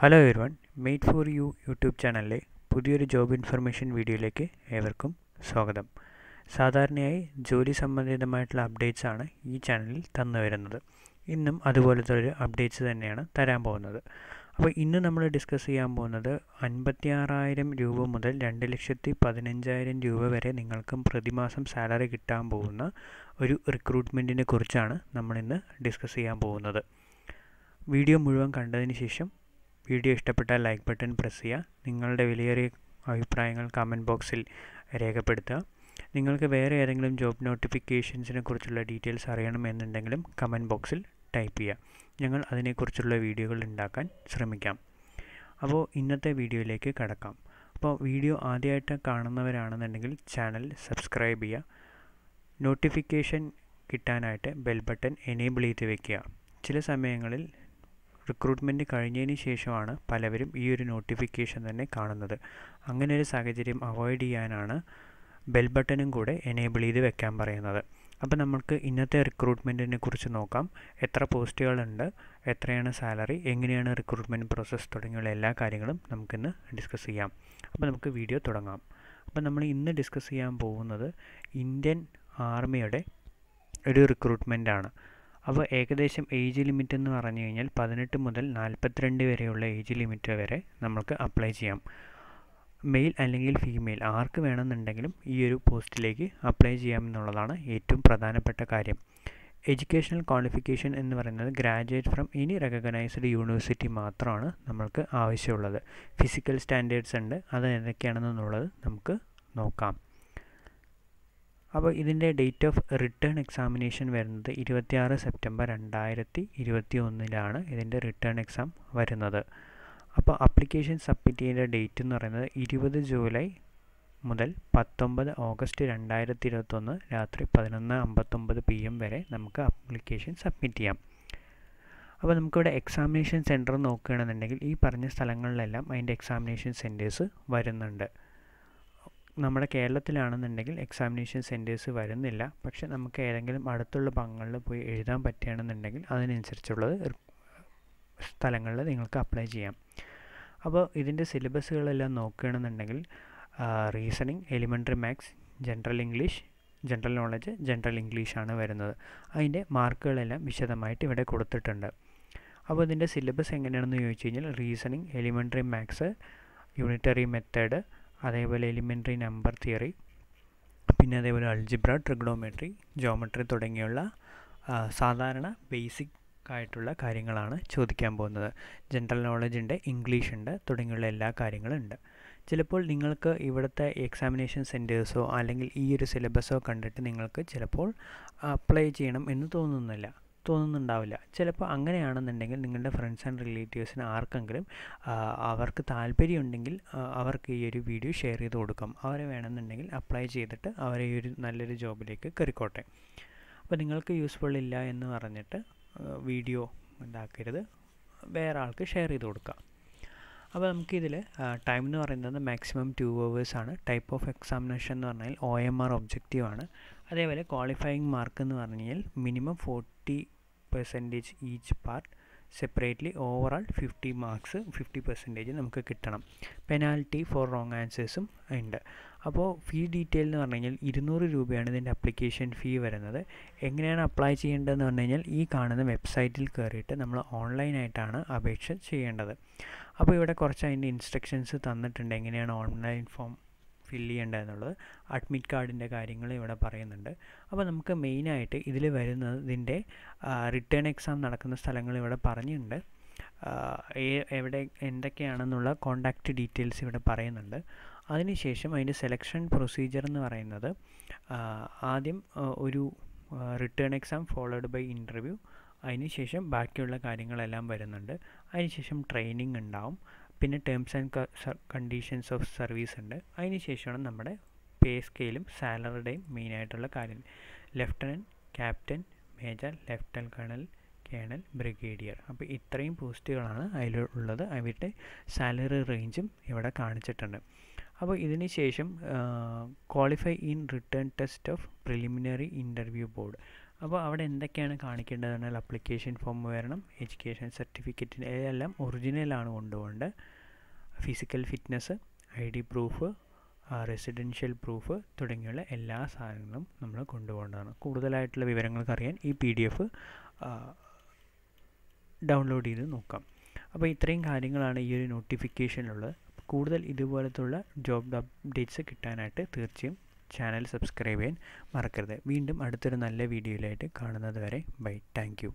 hello everyone mate for you YouTube ചാനലിലെ പുതിയൊരു job information വീഡിയോയിലേക്ക് ഏവർക്കും സ്വാഗതം സാധാരണയായി ജോലി സംബന്ധിതമായിട്ടുള്ള അപ്ഡേറ്റ്സ് ആണ് ഈ ചാനലിൽ തന്നു വരുന്നത് ഇന്നും അതുപോലത്തെ ഒരു അപ്ഡേറ്റ്സ് തന്നെയാണ് തരാൻ പോകുന്നത് അപ്പോൾ ഇന്ന് നമ്മൾ ഡിസ്കസ് ചെയ്യാൻ പോകുന്നത് അൻപത്തിയാറായിരം രൂപ മുതൽ രണ്ട് ലക്ഷത്തി പതിനഞ്ചായിരം രൂപ വരെ നിങ്ങൾക്കും പ്രതിമാസം സാലറി കിട്ടാൻ പോകുന്ന ഒരു റിക്രൂട്ട്മെൻറ്റിനെ കുറിച്ചാണ് നമ്മളിന്ന് ഡിസ്കസ് ചെയ്യാൻ പോകുന്നത് വീഡിയോ മുഴുവൻ കണ്ടതിന് ശേഷം വീഡിയോ ഇഷ്ടപ്പെട്ടാൽ ലൈക്ക് ബട്ടൺ പ്രസ് ചെയ്യുക നിങ്ങളുടെ വിലയേറിയ അഭിപ്രായങ്ങൾ കമൻറ്റ് ബോക്സിൽ രേഖപ്പെടുത്തുക നിങ്ങൾക്ക് വേറെ ഏതെങ്കിലും ജോബ് നോട്ടിഫിക്കേഷൻസിനെ കുറിച്ചുള്ള ഡീറ്റെയിൽസ് അറിയണമെന്നുണ്ടെങ്കിലും കമൻറ്റ് ബോക്സിൽ ടൈപ്പ് ചെയ്യുക ഞങ്ങൾ അതിനെക്കുറിച്ചുള്ള വീഡിയോകൾ ഉണ്ടാക്കാൻ ശ്രമിക്കാം അപ്പോൾ ഇന്നത്തെ വീഡിയോയിലേക്ക് കടക്കാം അപ്പോൾ വീഡിയോ ആദ്യമായിട്ട് കാണുന്നവരാണെന്നുണ്ടെങ്കിൽ ചാനൽ സബ്സ്ക്രൈബ് ചെയ്യുക നോട്ടിഫിക്കേഷൻ കിട്ടാനായിട്ട് ബെൽ ബട്ടൺ എനേബിൾ ചെയ്ത് വെക്കുക ചില സമയങ്ങളിൽ റിക്രൂട്ട്മെൻറ്റ് കഴിഞ്ഞതിന് ശേഷമാണ് പലവരും ഈ ഒരു നോട്ടിഫിക്കേഷൻ തന്നെ കാണുന്നത് അങ്ങനെ ഒരു സാഹചര്യം അവോയ്ഡ് ചെയ്യാനാണ് ബെൽ ബട്ടണും കൂടെ എനേബിൾ ചെയ്ത് വെക്കാൻ പറയുന്നത് അപ്പോൾ നമുക്ക് ഇന്നത്തെ റിക്രൂട്ട്മെൻറ്റിനെ കുറിച്ച് നോക്കാം എത്ര പോസ്റ്റുകളുണ്ട് എത്രയാണ് സാലറി എങ്ങനെയാണ് റിക്രൂട്ട്മെൻറ്റ് പ്രോസസ്സ് തുടങ്ങിയുള്ള എല്ലാ കാര്യങ്ങളും നമുക്കിന്ന് ഡിസ്കസ് ചെയ്യാം അപ്പോൾ നമുക്ക് വീഡിയോ തുടങ്ങാം അപ്പോൾ നമ്മൾ ഇന്ന് ഡിസ്കസ് ചെയ്യാൻ പോകുന്നത് ഇന്ത്യൻ ആർമിയുടെ ഒരു റിക്രൂട്ട്മെൻ്റ് ആണ് അപ്പോൾ ഏകദേശം ഏജ് ലിമിറ്റ് എന്ന് പറഞ്ഞു കഴിഞ്ഞാൽ പതിനെട്ട് മുതൽ നാൽപ്പത്തിരണ്ട് വരെയുള്ള ഏജ് ലിമിറ്റ് വരെ നമുക്ക് അപ്ലൈ ചെയ്യാം മെയിൽ അല്ലെങ്കിൽ ഫീമെയിൽ ആർക്ക് വേണമെന്നുണ്ടെങ്കിലും ഈ ഒരു പോസ്റ്റിലേക്ക് അപ്ലൈ ചെയ്യാമെന്നുള്ളതാണ് ഏറ്റവും പ്രധാനപ്പെട്ട കാര്യം എഡ്യൂക്കേഷണൽ ക്വാളിഫിക്കേഷൻ എന്ന് പറയുന്നത് graduate from any recognised university മാത്രമാണ് നമ്മൾക്ക് ആവശ്യമുള്ളത് ഫിസിക്കൽ സ്റ്റാൻഡേർഡ്സ് ഉണ്ട് അത് എന്തൊക്കെയാണെന്നുള്ളത് നമുക്ക് നോക്കാം അപ്പോൾ ഇതിൻ്റെ ഡേറ്റ് ഓഫ് റിട്ടേൺ എക്സാമിനേഷൻ വരുന്നത് ഇരുപത്തിയാറ് സെപ്റ്റംബർ രണ്ടായിരത്തി ഇരുപത്തി ഒന്നിലാണ് ഇതിൻ്റെ റിട്ടേൺ എക്സാം വരുന്നത് അപ്പോൾ അപ്ലിക്കേഷൻ സബ്മിറ്റ് ചെയ്യേണ്ട ഡേറ്റ് എന്ന് പറയുന്നത് ഇരുപത് ജൂലൈ മുതൽ പത്തൊമ്പത് ഓഗസ്റ്റ് രണ്ടായിരത്തി ഇരുപത്തൊന്ന് രാത്രി പതിനൊന്ന് അമ്പത്തൊമ്പത് പി എം വരെ നമുക്ക് അപ്ലിക്കേഷൻ സബ്മിറ്റ് ചെയ്യാം അപ്പോൾ നമുക്കിവിടെ എക്സാമിനേഷൻ സെൻറ്റർ നോക്കുകയാണെന്നുണ്ടെങ്കിൽ ഈ പറഞ്ഞ സ്ഥലങ്ങളിലെല്ലാം അതിൻ്റെ എക്സാമിനേഷൻ സെൻറ്റേഴ്സ് വരുന്നുണ്ട് നമ്മുടെ കേരളത്തിലാണെന്നുണ്ടെങ്കിൽ എക്സാമിനേഷൻ സെൻറ്റേഴ്സ് വരുന്നില്ല പക്ഷേ നമുക്ക് ഏതെങ്കിലും അടുത്തുള്ള ഭാഗങ്ങളിൽ പോയി എഴുതാൻ പറ്റുകയാണെന്നുണ്ടെങ്കിൽ അതിനനുസരിച്ചുള്ളത് സ്ഥലങ്ങളിൽ നിങ്ങൾക്ക് അപ്ലൈ ചെയ്യാം അപ്പോൾ ഇതിൻ്റെ സിലബസുകളെല്ലാം നോക്കുകയാണെന്നുണ്ടെങ്കിൽ reasoning elementary maths general English general knowledge general ഇംഗ്ലീഷാണ് വരുന്നത് അതിൻ്റെ മാർക്കുകളെല്ലാം വിശദമായിട്ട് ഇവിടെ കൊടുത്തിട്ടുണ്ട് അപ്പോൾ ഇതിൻ്റെ സിലബസ് എങ്ങനെയാണെന്ന് ചോദിച്ചു കഴിഞ്ഞാൽ reasoning elementary maths unitary method അതേപോലെ എലിമെൻ്ററി നമ്പർ തിയറി പിന്നെ അതേപോലെ അൾജിബ്ര ട്രിഗ്ഡോമെട്രി ജോമെട്രി തുടങ്ങിയുള്ള സാധാരണ ബേസിക് ആയിട്ടുള്ള കാര്യങ്ങളാണ് ചോദിക്കാൻ പോകുന്നത് ജനറൽ നോളജ് ഉണ്ട് ഇംഗ്ലീഷ് ഉണ്ട് തുടങ്ങിയുള്ള എല്ലാ കാര്യങ്ങളും ഉണ്ട് ചിലപ്പോൾ നിങ്ങൾക്ക് ഇവിടുത്തെ എക്സാമിനേഷൻ സെൻറ്റേഴ്സോ അല്ലെങ്കിൽ ഈ ഒരു സിലബസോ കണ്ടിട്ട് നിങ്ങൾക്ക് ചിലപ്പോൾ അപ്ലൈ ചെയ്യണം എന്ന് തോന്നുന്നില്ല തോന്നുന്നുണ്ടാവില്ല ചിലപ്പോൾ അങ്ങനെയാണെന്നുണ്ടെങ്കിൽ നിങ്ങളുടെ ഫ്രണ്ട്സ് ആൻഡ് റിലേറ്റീവ്സിന് ആർക്കെങ്കിലും അവർക്ക് താല്പര്യമുണ്ടെങ്കിൽ അവർക്ക് ഈ ഒരു വീഡിയോ ഷെയർ ചെയ്ത് കൊടുക്കാം അവരെ വേണമെന്നുണ്ടെങ്കിൽ അപ്ലൈ ചെയ്തിട്ട് അവരെ ഈ ഒരു നല്ലൊരു ജോബിലേക്ക് കയറിക്കോട്ടെ അപ്പോൾ നിങ്ങൾക്ക് യൂസ്ഫുൾ ഇല്ല എന്ന് പറഞ്ഞിട്ട് വീഡിയോ ഉണ്ടാക്കരുത് വേറെ ആൾക്ക് ഷെയർ ചെയ്ത് കൊടുക്കുക അപ്പോൾ നമുക്കിതിൽ ടൈം എന്ന് പറയുന്നത് മാക്സിമം ടു ആണ് ടൈപ്പ് ഓഫ് എക്സാമിനേഷൻ എന്ന് പറഞ്ഞാൽ ഒ എം ആർ ഒബ്ജക്റ്റീവ് ആണ് അതേപോലെ ക്വാളിഫയിങ് മാർക്ക് എന്ന് പറഞ്ഞാൽ minimum forty percentage each part separately overall fifty marks fifty percentage നമുക്ക് കിട്ടണം പെനാൽറ്റി ഫോർ റോങ് ആൻസേഴ്സും ഉണ്ട് അപ്പോൾ ഫീ ഡീറ്റെയിൽ എന്ന് പറഞ്ഞു കഴിഞ്ഞാൽ ഇരുന്നൂറ് രൂപയാണ് ഇതിൻ്റെ അപ്ലിക്കേഷൻ ഫീ വരുന്നത് എങ്ങനെയാണ് അപ്ലൈ ചെയ്യേണ്ടതെന്ന് പറഞ്ഞു കഴിഞ്ഞാൽ ഈ കാണുന്ന വെബ്സൈറ്റിൽ കയറിയിട്ട് നമ്മൾ ഓൺലൈനായിട്ടാണ് അപേക്ഷ ചെയ്യേണ്ടത് അപ്പോൾ ഇവിടെ കുറച്ച് അതിൻ്റെ ഇൻസ്ട്രക്ഷൻസ് തന്നിട്ടുണ്ട് എങ്ങനെയാണ് ഓൺലൈൻ ഫോം ഫില്ല് ചെയ്യേണ്ട എന്നുള്ളത് അഡ്മിറ്റ് കാർഡിൻ്റെ കാര്യങ്ങൾ ഇവിടെ പറയുന്നുണ്ട് അപ്പോൾ നമുക്ക് മെയിനായിട്ട് ഇതിൽ വരുന്നതിൻ്റെ റിട്ടേൺ എക്സാം നടക്കുന്ന സ്ഥലങ്ങൾ ഇവിടെ പറഞ്ഞിട്ടുണ്ട് എവിടെ എന്തൊക്കെയാണെന്നുള്ള കോണ്ടാക്റ്റ് ഡീറ്റെയിൽസ് ഇവിടെ പറയുന്നുണ്ട് അതിനുശേഷം അതിൻ്റെ സെലക്ഷൻ പ്രൊസീജിയർ എന്ന് പറയുന്നത് ആദ്യം ഒരു written exam followed by interview അതിനുശേഷം ബാക്കിയുള്ള കാര്യങ്ങളെല്ലാം വരുന്നുണ്ട് അതിനുശേഷം ട്രെയിനിങ് ഉണ്ടാവും പിന്നെ terms and conditions of service ഉണ്ട് അതിന് ശേഷമാണ് നമ്മുടെ പേ സ്കെയിലും സാലറിയുടെയും മെയിനായിട്ടുള്ള കാര്യം lieutenant captain major lieutenant colonel colonel brigadier അപ്പോൾ ഇത്രയും പോസ്റ്റുകളാണ് അതിലുള്ളത് അവരുടെ സാലറി റേഞ്ചും ഇവിടെ കാണിച്ചിട്ടുണ്ട് അപ്പോൾ ഇതിന് ശേഷം qualify in written test of preliminary interview board അപ്പോൾ അവിടെ എന്തൊക്കെയാണ് കാണിക്കേണ്ടതെന്നാൽ അപ്ലിക്കേഷൻ ഫോം വരണം എഡ്യൂക്കേഷൻ സർട്ടിഫിക്കറ്റിന് എല്ലാം ഒറിജിനലാണ് കൊണ്ടുപോകേണ്ടത് physical fitness I D proof residential proof തുടങ്ങിയുള്ള എല്ലാ സാധനങ്ങളും നമ്മൾ കൊണ്ടുപോകേണ്ടതാണ് കൂടുതലായിട്ടുള്ള വിവരങ്ങൾക്ക് അറിയാൻ ഈ പി ഡി എഫ് ഡൗൺലോഡ് ചെയ്ത് നോക്കാം അപ്പോൾ ഇത്രയും കാര്യങ്ങളാണ് ഈ ഒരു നോട്ടിഫിക്കേഷനിലുള്ളത് കൂടുതൽ ഇതുപോലത്തുള്ള ജോബ് അപ്ഡേറ്റ്സ് കിട്ടാനായിട്ട് തീർച്ചയായും ചാനൽ സബ്സ്ക്രൈബ് ചെയ്യാൻ മറക്കരുത് വീണ്ടും അടുത്തൊരു നല്ല വീഡിയോയിലായിട്ട് കാണുന്നത് വരെ ബൈ താങ്ക്